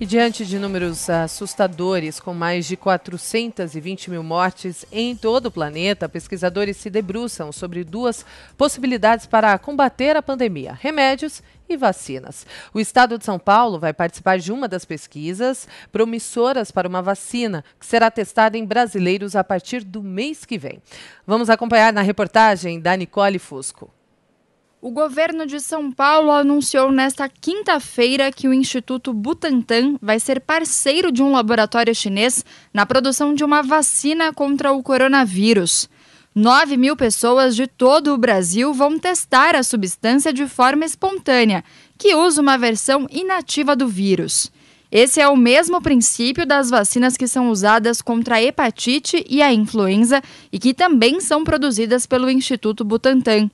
E diante de números assustadores, com mais de 420 mil mortes em todo o planeta, pesquisadores se debruçam sobre duas possibilidades para combater a pandemia: remédios e vacinas. O estado de São Paulo vai participar de uma das pesquisas promissoras para uma vacina que será testada em brasileiros a partir do mês que vem. Vamos acompanhar na reportagem da Nicole Fusco. O governo de São Paulo anunciou nesta quinta-feira que o Instituto Butantan vai ser parceiro de um laboratório chinês na produção de uma vacina contra o coronavírus. 9 mil pessoas de todo o Brasil vão testar a substância de forma espontânea, que usa uma versão inativa do vírus. Esse é o mesmo princípio das vacinas que são usadas contra a hepatite e a influenza e que também são produzidas pelo Instituto Butantan.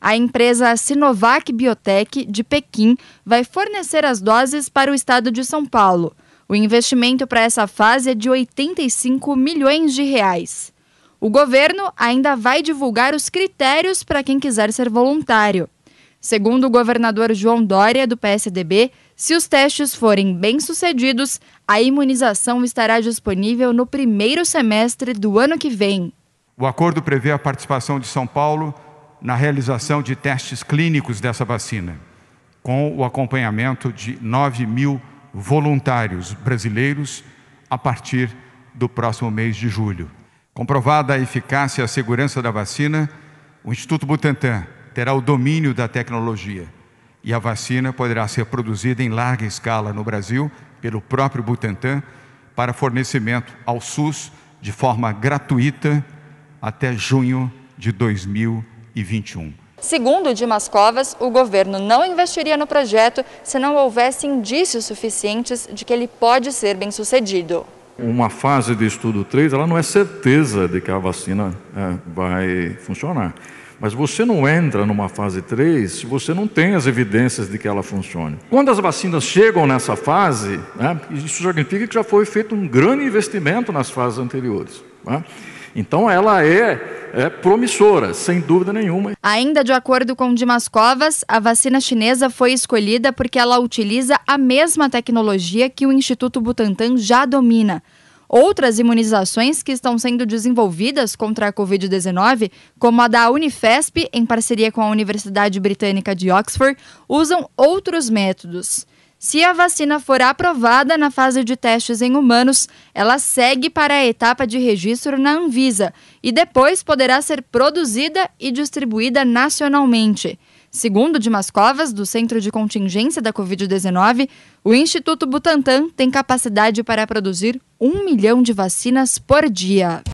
A empresa Sinovac Biotech, de Pequim, vai fornecer as doses para o estado de São Paulo. O investimento para essa fase é de 85 milhões de reais. O governo ainda vai divulgar os critérios para quem quiser ser voluntário. Segundo o governador João Dória, do PSDB, se os testes forem bem-sucedidos, a imunização estará disponível no primeiro semestre do ano que vem. O acordo prevê a participação de São Paulo na realização de testes clínicos dessa vacina, com o acompanhamento de 9 mil voluntários brasileiros a partir do próximo mês de julho. Comprovada a eficácia e a segurança da vacina, o Instituto Butantan terá o domínio da tecnologia e a vacina poderá ser produzida em larga escala no Brasil pelo próprio Butantan para fornecimento ao SUS de forma gratuita até junho de 2020. 2021. Segundo Dimas Covas, o governo não investiria no projeto se não houvesse indícios suficientes de que ele pode ser bem sucedido. Uma fase de estudo 3, ela não é certeza de que a vacina é, vai funcionar. Mas você não entra numa fase 3 se você não tem as evidências de que ela funcione. Quando as vacinas chegam nessa fase, né, isso significa que já foi feito um grande investimento nas fases anteriores. Né? Então ela é, é promissora, sem dúvida nenhuma. Ainda de acordo com Dimas Covas, a vacina chinesa foi escolhida porque ela utiliza a mesma tecnologia que o Instituto Butantan já domina. Outras imunizações que estão sendo desenvolvidas contra a Covid-19, como a da Unifesp, em parceria com a Universidade Britânica de Oxford, usam outros métodos. Se a vacina for aprovada na fase de testes em humanos, ela segue para a etapa de registro na Anvisa e depois poderá ser produzida e distribuída nacionalmente. Segundo Dimas Covas, do Centro de Contingência da Covid-19, o Instituto Butantan tem capacidade para produzir um milhão de vacinas por dia.